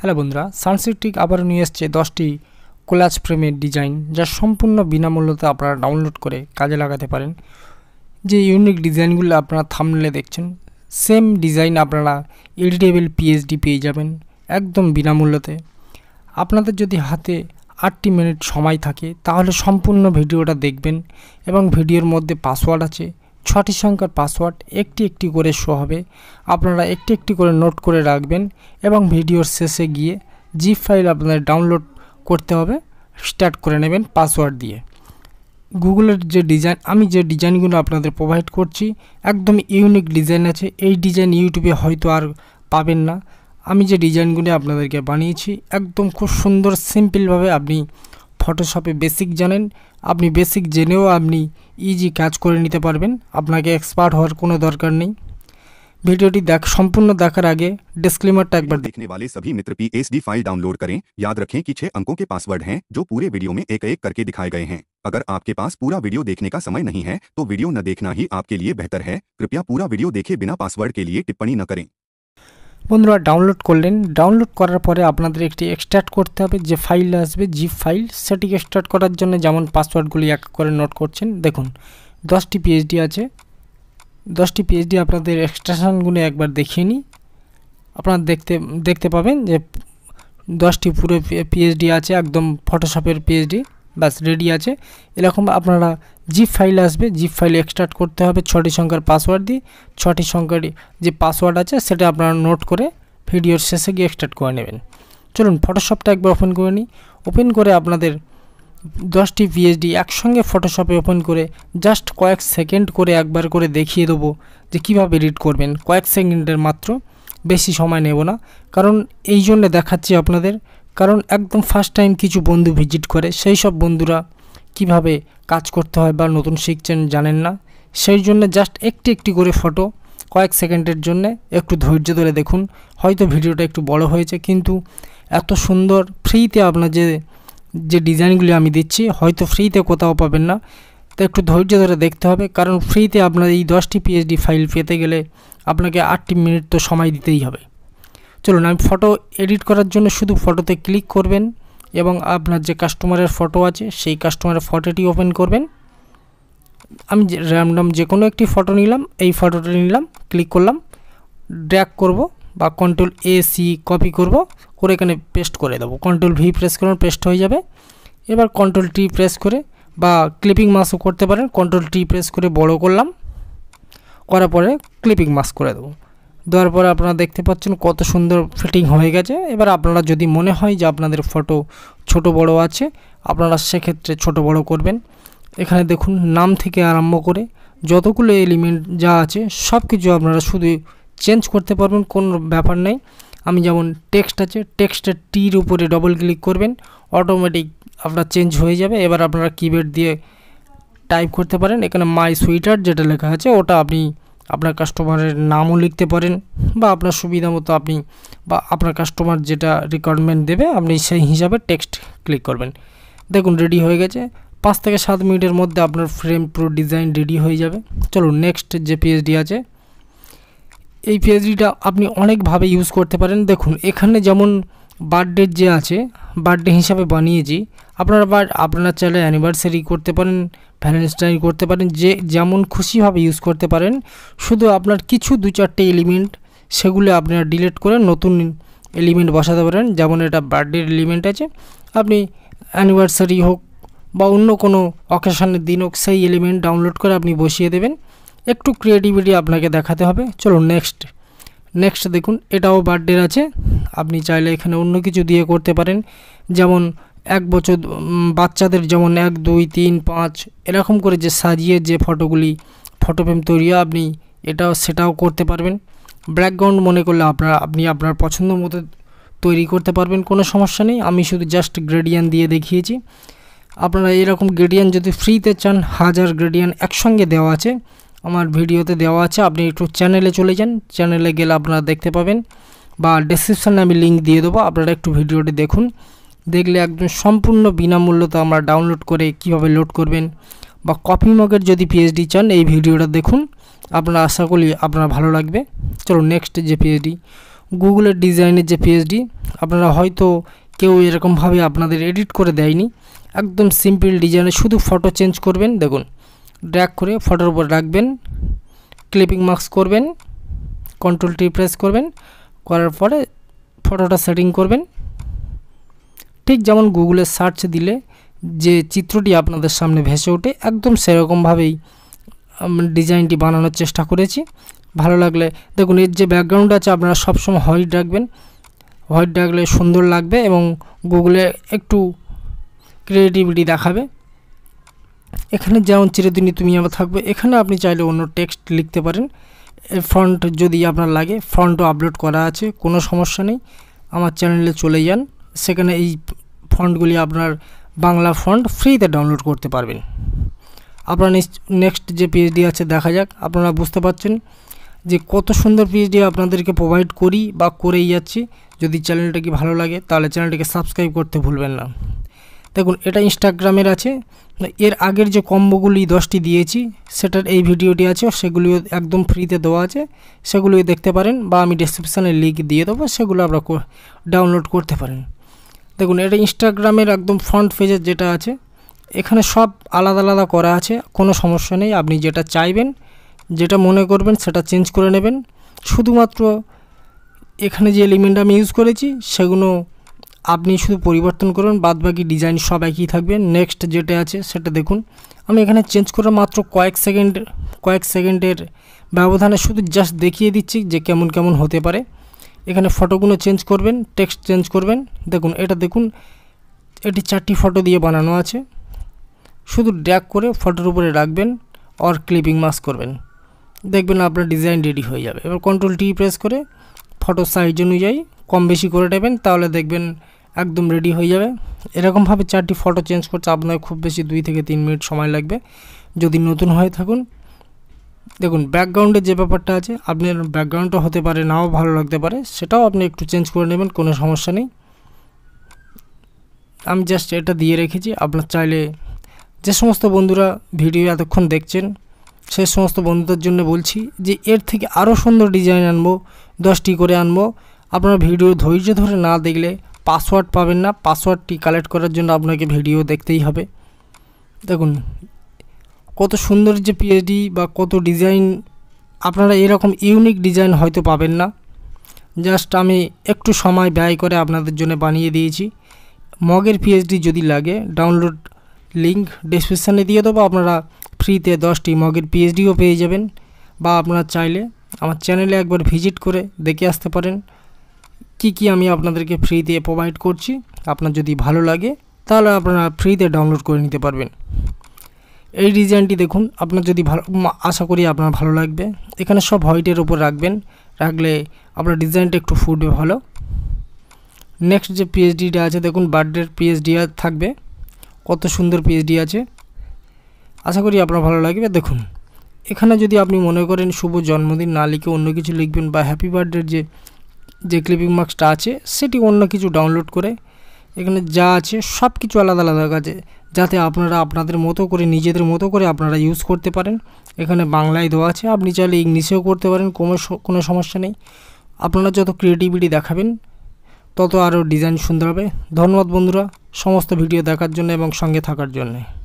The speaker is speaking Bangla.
হ্যালো বন্ধুরা সানসিটিক আবারও নিয়ে এসছে দশটি কোলাজ ফ্রেমের ডিজাইন যা সম্পূর্ণ বিনামূল্যতে আপনারা ডাউনলোড করে কাজে লাগাতে পারেন যে ইউনিক ডিজাইনগুলো আপনারা থামলে দেখছেন সেম ডিজাইন আপনারা এডিটেবল পিএইচডি পেয়ে যাবেন একদম বিনামূল্যতে আপনাদের যদি হাতে আটটি মিনিট সময় থাকে তাহলে সম্পূর্ণ ভিডিওটা দেখবেন এবং ভিডিওর মধ্যে পাসওয়ার্ড আছে ছটি সংখ্যার পাসওয়ার্ড একটি একটি করে শো হবে আপনারা একটি একটি করে নোট করে রাখবেন এবং ভিডিওর শেষে গিয়ে জিপ ফাইল আপনাদের ডাউনলোড করতে হবে স্টার্ট করে নেবেন পাসওয়ার্ড দিয়ে গুগলের যে ডিজাইন আমি যে ডিজাইনগুলো আপনাদের প্রোভাইড করছি একদম ইউনিক ডিজাইন আছে এই ডিজাইন ইউটিউবে হয়তো আর পাবেন না আমি যে ডিজাইনগুলি আপনাদেরকে বানিয়েছি একদম খুব সুন্দর সিম্পলভাবে আপনি फटोशपे बेसिक जानें আপনি बेसिक जेने इजी क्च কাজ করে নিতে পারবেন আপনাকে এক্সপার্ট হওয়ার কোনো দরকার নেই ভিডিওটি দেখ সম্পূর্ণ দেখার আগে डिस्क्लेमर একবার देखने वाले सभी मित्र पी पीएसडी फाइल डाउनलोड करें याद रखें कि छह अंकों के पासवर्ड हैं जो पूरे वीडियो में एक एक करके दिखाए गए हैं अगर आपके पास पूरा वीडियो देखने का समय नहीं है तो वीडियो न देखना ही आपके लिए बेहतर है कृपया पूरा वीडियो देखे बिना पासवर्ड के लिए टिप्पणी न करें বন্ধুরা ডাউনলোড করলেন ডাউনলোড করার পরে আপনাদের একটি এক্সট্রাক্ট করতে হবে যে ফাইল আসবে জিপ ফাইল সেটিকে এক্সট্রাক্ট করার জন্য যেমন পাসওয়ার্ডগুলি এক করে নোট করছেন দেখুন দশটি পিএইচডি আছে দশটি পিএইচডি আপনাদের এক্সট্রাকশানগুলো একবার দেখিয়ে নিই আপনারা দেখতে দেখতে পাবেন যে দশটি পুরো পিএইচডি আছে একদম ফটোশপের পিএইচডি ব্যাস রেডি আছে এরকম আপনারা জিপ ফাইল আসবে জিপ ফাইল এক্সট্রাক্ট করতে হবে ছটি সংখ্যার পাসওয়ার্ড দিয়ে ছটি সংখ্যার যে পাসওয়ার্ড আছে সেটা আপনারা নোট করে ভিডিওর শেষে গিয়ে এক্সট্রাক্ট করে নেবেন চলুন ফটোশপটা একবার ওপেন করে নিই ওপেন করে আপনাদের দশটি পিএইচডি একসঙ্গে ফটোশপে ওপেন করে জাস্ট কয়েক সেকেন্ড করে একবার করে দেখিয়ে দেবো যে কিভাবে এডিট করবেন কয়েক সেকেন্ডের মাত্র বেশি সময় নেব না কারণ এই জন্যে দেখাচ্ছি আপনাদের কারণ একদম ফার্স্ট টাইম কিছু বন্ধু ভিজিট করে সেই সব বন্ধুরা কিভাবে কাজ করতে হয় বা নতুন শিখছেন জানেন না সেই জন্য জাস্ট একটি একটি করে ফটো কয়েক সেকেন্ডের জন্য একটু ধৈর্য ধরে দেখুন হয়তো ভিডিওটা একটু বড় হয়েছে কিন্তু এত সুন্দর ফ্রিতে আপনার যে যে ডিজাইনগুলি আমি দিচ্ছি হয়তো ফ্রিতে কোথাও পাবেন না তো একটু ধৈর্য ধরে দেখতে হবে কারণ ফ্রিতে আপনার এই দশটি পিএইচডি ফাইল পেতে গেলে আপনাকে আটটি মিনিট তো সময় দিতেই হবে চলুন আমি ফটো এডিট করার জন্য শুধু ফটোতে ক্লিক করবেন এবং আপনার যে কাস্টমারের ফটো আছে সেই কাস্টমারের ফটোটি ওপেন করবেন আমি র্যান্ডম যে কোনো একটি ফটো নিলাম এই ফটোটা নিলাম ক্লিক করলাম ড্র্যাক করব বা কন্ট্রোল এ সি কপি করব করে এখানে পেস্ট করে দেবো কন্ট্রোল ভি প্রেস করুন পেস্ট হয়ে যাবে এবার কন্ট্রোল টি প্রেস করে বা ক্লিপিং মাস্কও করতে পারেন কন্ট্রোল টি প্রেস করে বড় করলাম করার পরে ক্লিপিং মাস্ক করে দেবো দেওয়ার পর আপনারা দেখতে পাচ্ছেন কত সুন্দর ফিটিং হয়ে গেছে এবার আপনারা যদি মনে হয় যে আপনাদের ফটো ছোট বড় আছে আপনারা সেক্ষেত্রে ছোট বড় করবেন এখানে দেখুন নাম থেকে আরম্ভ করে যতগুলো এলিমেন্ট যা আছে সব কিছু আপনারা শুধু চেঞ্জ করতে পারবেন কোনো ব্যাপার নেই আমি যেমন টেক্সট আছে টেক্সটের টির উপরে ডবল ক্লিক করবেন অটোমেটিক আপনার চেঞ্জ হয়ে যাবে এবার আপনারা কিবোর্ড দিয়ে টাইপ করতে পারেন এখানে মাই সুইটার যেটা লেখা আছে ওটা আপনি আপনার কাস্টমারের নামও লিখতে পারেন বা আপনার সুবিধা মতো আপনি বা আপনার কাস্টমার যেটা রিকোয়ারমেন্ট দেবে আপনি সেই হিসাবে টেক্সট ক্লিক করবেন দেখুন রেডি হয়ে গেছে পাঁচ থেকে সাত মিনিটের মধ্যে আপনার ফ্রেম প্রো ডিজাইন রেডি হয়ে যাবে চলো নেক্সট যে পিএইচডি আছে এই পিএইচডিটা আপনি অনেকভাবে ইউজ করতে পারেন দেখুন এখানে যেমন বার্থডে যে আছে বার্থডে হিসাবে বানিয়েছি আপনারা আবার আপনারা চাইলে অ্যানিভার্সারি করতে পারেন ভ্যালেন্টাইন করতে পারেন যে যেমন খুশিভাবে ইউজ করতে পারেন শুধু আপনার কিছু দু চারটে এলিমেন্ট সেগুলো আপনারা ডিলিট করে নতুন এলিমেন্ট বসাতে পারেন যেমন এটা বার্থডের এলিমেন্ট আছে আপনি অ্যানিভার্সারি হোক বা অন্য কোনো অকেশনের দিন হোক সেই এলিমেন্ট ডাউনলোড করে আপনি বসিয়ে দেবেন একটু ক্রিয়েটিভিটি আপনাকে দেখাতে হবে চলো নেক্সট নেক্সট দেখুন এটাও বার্থডের আছে আপনি চাইলে এখানে অন্য কিছু দিয়ে করতে পারেন যেমন এক বছর বাচ্চাদের যেমন এক দুই তিন পাঁচ এরকম করে যে সাজিয়ে যে ফটোগুলি ফটো ফ্রেম তৈরি আপনি এটাও সেটাও করতে পারবেন ব্যাকগ্রাউন্ড মনে করলে আপনার আপনি আপনার পছন্দ মতো তৈরি করতে পারবেন কোনো সমস্যা নেই আমি শুধু জাস্ট গ্রেডিয়ান দিয়ে দেখিয়েছি আপনারা এরকম গ্রেডিয়ান যদি ফ্রিতে চান হাজার গ্রেডিয়ান একসঙ্গে দেওয়া আছে আমার ভিডিওতে দেওয়া আছে আপনি একটু চ্যানেলে চলে যান চ্যানেলে গেলে আপনারা দেখতে পাবেন বা ডেসক্রিপশানে আমি লিঙ্ক দিয়ে দেবো আপনারা একটু ভিডিওটি দেখুন দেখলে একদম সম্পূর্ণ বিনামূল্য তো আমরা ডাউনলোড করে কিভাবে লোড করবেন বা কপি মগের যদি পিএইচডি চান এই ভিডিওটা দেখুন আপনারা আশা করি আপনার ভালো লাগবে চলো নেক্সট যে পিএইচডি গুগলের ডিজাইনের যে পিএইচডি আপনারা হয়তো কেউ এরকমভাবে আপনাদের এডিট করে দেয়নি একদম সিম্পল ডিজাইনে শুধু ফটো চেঞ্জ করবেন দেখুন ড্র্যাগ করে ফটোর উপর রাখবেন ক্লিপিং মার্কস করবেন কন্ট্রোল টি প্রেস করবেন করার পরে ফটোটা সেটিং করবেন ঠিক যেমন গুগলে সার্চ দিলে যে চিত্রটি আপনাদের সামনে ভেসে ওঠে একদম সেরকমভাবেই ডিজাইনটি বানানোর চেষ্টা করেছি ভালো লাগলে দেখুন এর যে ব্যাকগ্রাউন্ড আছে আপনারা সবসময় হোয়াইট রাখবেন হোয়াইট রাখলে সুন্দর লাগবে এবং গুগলে একটু ক্রিয়েটিভিটি দেখাবে এখানে যেমন চিরদিনই তুমি আমার থাকবে এখানে আপনি চাইলে অন্য টেক্সট লিখতে পারেন ফ্রন্ট যদি আপনার লাগে ফ্রন্টও আপলোড করা আছে কোনো সমস্যা নেই আমার চ্যানেলে চলে যান সেখানে এই ফন্ডগুলি আপনার বাংলা ফন্ড ফ্রিতে ডাউনলোড করতে পারবেন আপনার নেক্সট যে পিএইচডি আছে দেখা যাক আপনারা বুঝতে পারছেন যে কত সুন্দর পিএইচডি আপনাদেরকে প্রোভাইড করি বা করেই যাচ্ছি যদি চ্যানেলটা কি ভালো লাগে তাহলে চ্যানেলটাকে সাবস্ক্রাইব করতে ভুলবেন না দেখুন এটা ইনস্টাগ্রামের আছে এর আগের যে কম্বোগুলি দশটি দিয়েছি সেটার এই ভিডিওটি আছে সেগুলিও একদম ফ্রিতে দেওয়া আছে সেগুলিও দেখতে পারেন বা আমি ডিসক্রিপশানে লিঙ্ক দিয়ে দেবো সেগুলো আপনারা ডাউনলোড করতে পারেন দেখুন এটা ইনস্টাগ্রামের একদম ফ্রন্ট পেজের যেটা আছে এখানে সব আলাদা আলাদা করা আছে কোনো সমস্যা নেই আপনি যেটা চাইবেন যেটা মনে করবেন সেটা চেঞ্জ করে নেবেন শুধুমাত্র এখানে যে এলিমেন্ট আমি ইউজ করেছি সেগুলো আপনি শুধু পরিবর্তন করুন বাদবাকি ডিজাইন সব একই থাকবে নেক্সট যেটা আছে সেটা দেখুন আমি এখানে চেঞ্জ করে মাত্র কয়েক সেকেন্ড কয়েক সেকেন্ডের ব্যবধানে শুধু জাস্ট দেখিয়ে দিচ্ছি যে কেমন কেমন হতে পারে এখানে ফটোগুলো চেঞ্জ করবেন টেক্সট চেঞ্জ করবেন দেখুন এটা দেখুন এটি চারটি ফটো দিয়ে বানানো আছে শুধু ড্যাক করে ফটোর উপরে রাখবেন অর ক্লিপিং মাস্ক করবেন দেখবেন আপনার ডিজাইন রেডি হয়ে যাবে এবার কন্ট্রোল টি প্রেস করে ফটো সাইজ অনুযায়ী কম বেশি করে নেবেন তাহলে দেখবেন একদম রেডি হয়ে যাবে এরকমভাবে চারটি ফটো চেঞ্জ করতে আপনার খুব বেশি দুই থেকে তিন মিনিট সময় লাগবে যদি নতুন হয়ে থাকুন দেখুন ব্যাকগ্রাউন্ডে যে ব্যাপারটা আছে আপনার ব্যাকগ্রাউন্ডটা হতে পারে নাও ভালো লাগতে পারে সেটাও আপনি একটু চেঞ্জ করে নেবেন কোনো সমস্যা নেই আমি জাস্ট এটা দিয়ে রেখেছি আপনার চাইলে যে সমস্ত বন্ধুরা ভিডিও এতক্ষণ দেখছেন সেই সমস্ত বন্ধুদের জন্য বলছি যে এর থেকে আরও সুন্দর ডিজাইন আনবো দশটি করে আনবো আপনার ভিডিও ধৈর্য ধরে না দেখলে পাসওয়ার্ড পাবেন না পাসওয়ার্ডটি কালেক্ট করার জন্য আপনাকে ভিডিও দেখতেই হবে দেখুন কত সুন্দর যে পিএইচডি বা কত ডিজাইন আপনারা এরকম ইউনিক ডিজাইন হয়তো পাবেন না জাস্ট আমি একটু সময় ব্যয় করে আপনাদের জন্য বানিয়ে দিয়েছি মগের পিএইচডি যদি লাগে ডাউনলোড লিঙ্ক ডিসক্রিপশানে দিয়ে দেবো আপনারা ফ্রিতে দশটি মগের পিএইচডিও পেয়ে যাবেন বা আপনারা চাইলে আমার চ্যানেলে একবার ভিজিট করে দেখে আসতে পারেন কি কি আমি আপনাদেরকে ফ্রিতে প্রোভাইড করছি আপনার যদি ভালো লাগে তাহলে আপনারা ফ্রিতে ডাউনলোড করে নিতে পারবেন এই ডিজাইনটি দেখুন আপনার যদি ভালো আশা করি আপনার ভালো লাগবে এখানে সব হোয়াইটের ওপর রাখবেন রাখলে আপনার ডিজাইনটা একটু ফুটবে ভালো নেক্সট যে পিএইচডিটা আছে দেখুন বার্থডের পিএইচডি থাকবে কত সুন্দর পিএইচডি আছে আশা করি আপনার ভালো লাগবে দেখুন এখানে যদি আপনি মনে করেন শুভ জন্মদিন না লিখে অন্য কিছু লিখবেন বা হ্যাপি বার্থডের যে যে ক্লিপিং মার্কসটা আছে সেটি অন্য কিছু ডাউনলোড করে এখানে যা আছে সব কিছু আলাদা আলাদা আছে যাতে আপনারা আপনাদের মতো করে নিজেদের মতো করে আপনারা ইউজ করতে পারেন এখানে বাংলায় দেওয়া আছে আপনি চাইলে ইংলিশেও করতে পারেন কোনো কোনো সমস্যা নেই আপনারা যত ক্রিয়েটিভিটি দেখাবেন তত আরও ডিজাইন সুন্দর হবে ধন্যবাদ বন্ধুরা সমস্ত ভিডিও দেখার জন্য এবং সঙ্গে থাকার জন্যে